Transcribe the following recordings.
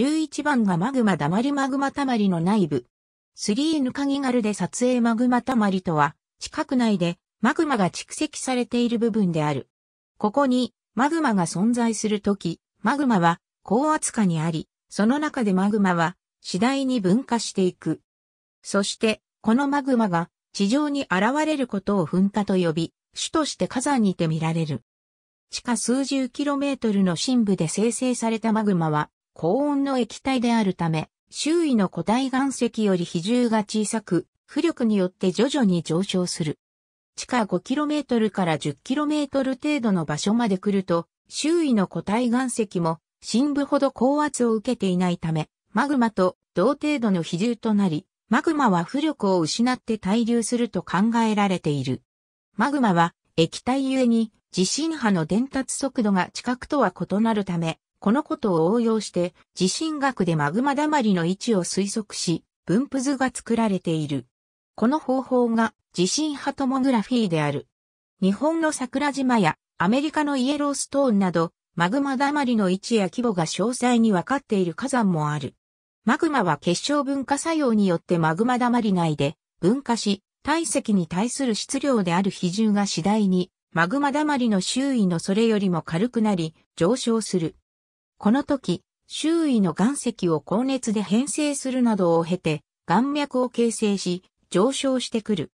11番がマグマだまりマグマたまりの内部。3ぬかぎがるで撮影マグマたまりとは、近く内でマグマが蓄積されている部分である。ここにマグマが存在するとき、マグマは高圧下にあり、その中でマグマは次第に分化していく。そして、このマグマが地上に現れることを噴火と呼び、主として火山にて見られる。地下数十キロメートルの深部で生成されたマグマは、高温の液体であるため、周囲の固体岩石より比重が小さく、浮力によって徐々に上昇する。地下 5km から 10km 程度の場所まで来ると、周囲の固体岩石も深部ほど高圧を受けていないため、マグマと同程度の比重となり、マグマは浮力を失って滞留すると考えられている。マグマは液体ゆえに地震波の伝達速度が近くとは異なるため、このことを応用して、地震学でマグマ溜まりの位置を推測し、分布図が作られている。この方法が地震波トモグラフィーである。日本の桜島やアメリカのイエローストーンなど、マグマ溜まりの位置や規模が詳細に分かっている火山もある。マグマは結晶分化作用によってマグマ溜まり内で分化し、体積に対する質量である比重が次第にマグマ溜まりの周囲のそれよりも軽くなり上昇する。この時、周囲の岩石を高熱で変成するなどを経て、岩脈を形成し、上昇してくる。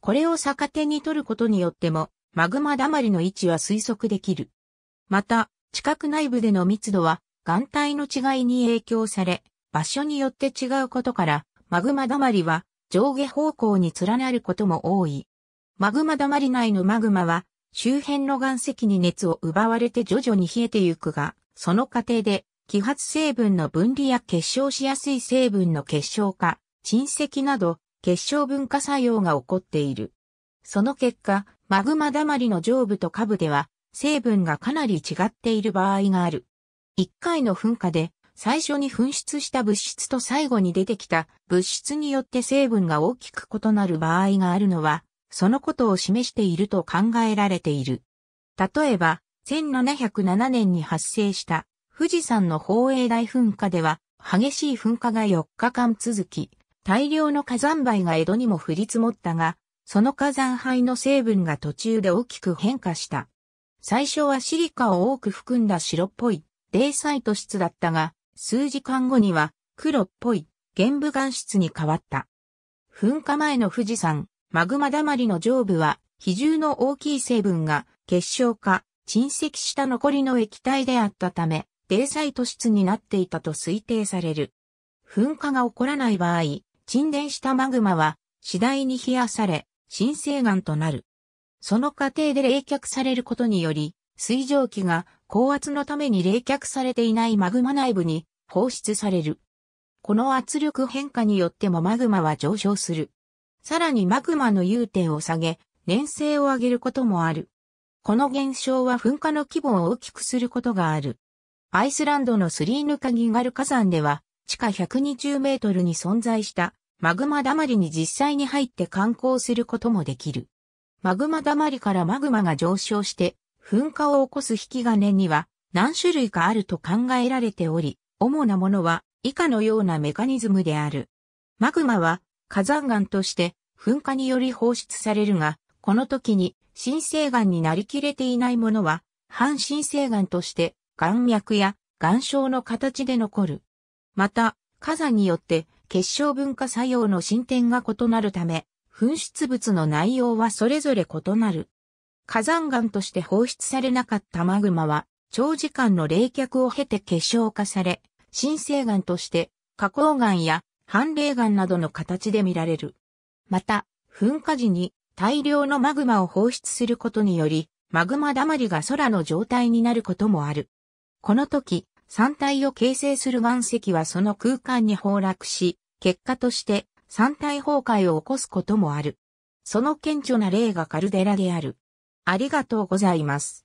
これを逆手に取ることによっても、マグマだまりの位置は推測できる。また、地殻内部での密度は、岩体の違いに影響され、場所によって違うことから、マグマだまりは上下方向に連なることも多い。マグマだまり内のマグマは、周辺の岩石に熱を奪われて徐々に冷えてゆくが、その過程で、揮発成分の分離や結晶しやすい成分の結晶化、沈積など、結晶分化作用が起こっている。その結果、マグマだまりの上部と下部では、成分がかなり違っている場合がある。一回の噴火で、最初に噴出した物質と最後に出てきた物質によって成分が大きく異なる場合があるのは、そのことを示していると考えられている。例えば、1707年に発生した富士山の宝永大噴火では、激しい噴火が4日間続き、大量の火山灰が江戸にも降り積もったが、その火山灰の成分が途中で大きく変化した。最初はシリカを多く含んだ白っぽい、サ細ト質だったが、数時間後には黒っぽい、玄武岩質に変わった。噴火前の富士山、マグマだまりの上部は、比重の大きい成分が結晶化、沈積した残りの液体であったため、泥細都質になっていたと推定される。噴火が起こらない場合、沈殿したマグマは次第に冷やされ、新生岩となる。その過程で冷却されることにより、水蒸気が高圧のために冷却されていないマグマ内部に放出される。この圧力変化によってもマグマは上昇する。さらにマグマの融点を下げ、粘性を上げることもある。この現象は噴火の規模を大きくすることがある。アイスランドのスリーヌカギガル火山では、地下120メートルに存在したマグマだまりに実際に入って観光することもできる。マグマだまりからマグマが上昇して噴火を起こす引き金には何種類かあると考えられており、主なものは以下のようなメカニズムである。マグマは火山岩として噴火により放出されるが、この時に新生癌になりきれていないものは、半新生癌として、岩脈や岩症の形で残る。また、火山によって結晶分化作用の進展が異なるため、噴出物の内容はそれぞれ異なる。火山岩として放出されなかったマグマは、長時間の冷却を経て結晶化され、新生岩として花崗岩や半冷岩などの形で見られる。また、噴火時に大量のマグマを放出することにより、マグマだまりが空の状態になることもある。この時、山体を形成する岩石はその空間に崩落し、結果として山体崩壊を起こすこともある。その顕著な例がカルデラである。ありがとうございます。